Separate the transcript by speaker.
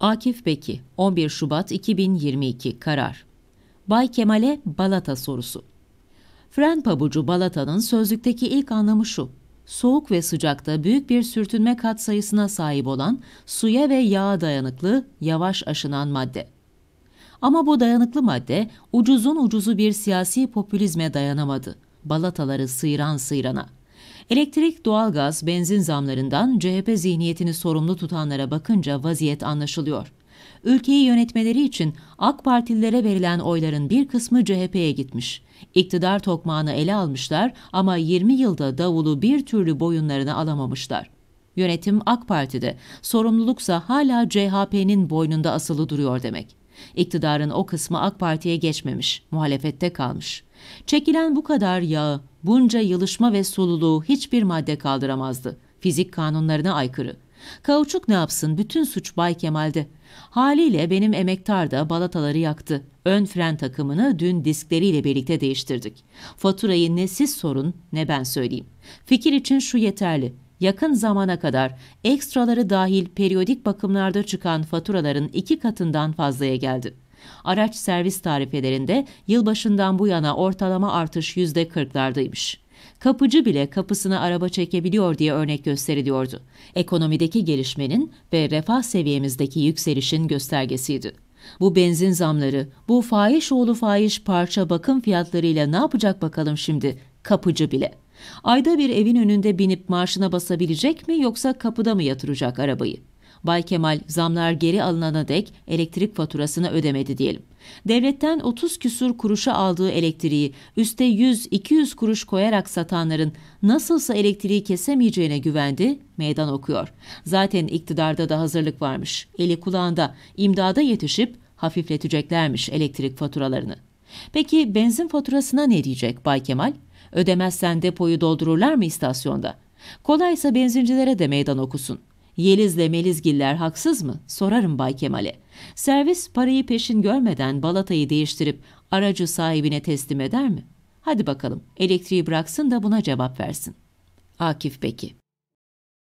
Speaker 1: Akif Beki 11 Şubat 2022 karar. Bay Kemal'e Balata sorusu. Fren pabucu Balata'nın sözlükteki ilk anlamı şu. Soğuk ve sıcakta büyük bir sürtünme katsayısına sahip olan suya ve yağa dayanıklı, yavaş aşınan madde. Ama bu dayanıklı madde ucuzun ucuzu bir siyasi popülizme dayanamadı. Balataları sıyran sıyrana. Elektrik, doğalgaz, benzin zamlarından CHP zihniyetini sorumlu tutanlara bakınca vaziyet anlaşılıyor. Ülkeyi yönetmeleri için AK Partililere verilen oyların bir kısmı CHP'ye gitmiş. İktidar tokmağını ele almışlar ama 20 yılda davulu bir türlü boyunlarına alamamışlar. Yönetim AK Parti'de, sorumluluksa hala CHP'nin boynunda asılı duruyor demek. İktidarın o kısmı AK Parti'ye geçmemiş, muhalefette kalmış. Çekilen bu kadar yağı, bunca yılışma ve sululuğu hiçbir madde kaldıramazdı. Fizik kanunlarına aykırı. Kauçuk ne yapsın? Bütün suç Bay Kemal'de. Haliyle benim emektar da balataları yaktı. Ön fren takımını dün diskleriyle birlikte değiştirdik. Faturayı ne siz sorun ne ben söyleyeyim. Fikir için şu yeterli yakın zamana kadar ekstraları dahil periyodik bakımlarda çıkan faturaların iki katından fazlaya geldi. Araç servis tarifelerinde yılbaşından bu yana ortalama artış yüzde %40'lardaymış. Kapıcı bile kapısına araba çekebiliyor diye örnek gösteriliyordu. Ekonomideki gelişmenin ve refah seviyemizdeki yükselişin göstergesiydi. Bu benzin zamları, bu fahiş oğlu fahiş parça bakım fiyatlarıyla ne yapacak bakalım şimdi kapıcı bile.'' Ayda bir evin önünde binip maaşına basabilecek mi yoksa kapıda mı yatıracak arabayı? Bay Kemal zamlar geri alınana dek elektrik faturasını ödemedi diyelim. Devletten 30 küsur kuruşa aldığı elektriği üste 100-200 kuruş koyarak satanların nasılsa elektriği kesemeyeceğine güvendi, meydan okuyor. Zaten iktidarda da hazırlık varmış. Eli kulağında imdada yetişip hafifleteceklermiş elektrik faturalarını. Peki benzin faturasına ne diyecek Bay Kemal? Ödemezsen depoyu doldururlar mı istasyonda? Kolaysa benzincilere de meydan okusun. Yeliz'le Melizgiller haksız mı? Sorarım Bay Kemal'e. Servis parayı peşin görmeden balatayı değiştirip aracı sahibine teslim eder mi? Hadi bakalım elektriği bıraksın da buna cevap versin. Akif peki.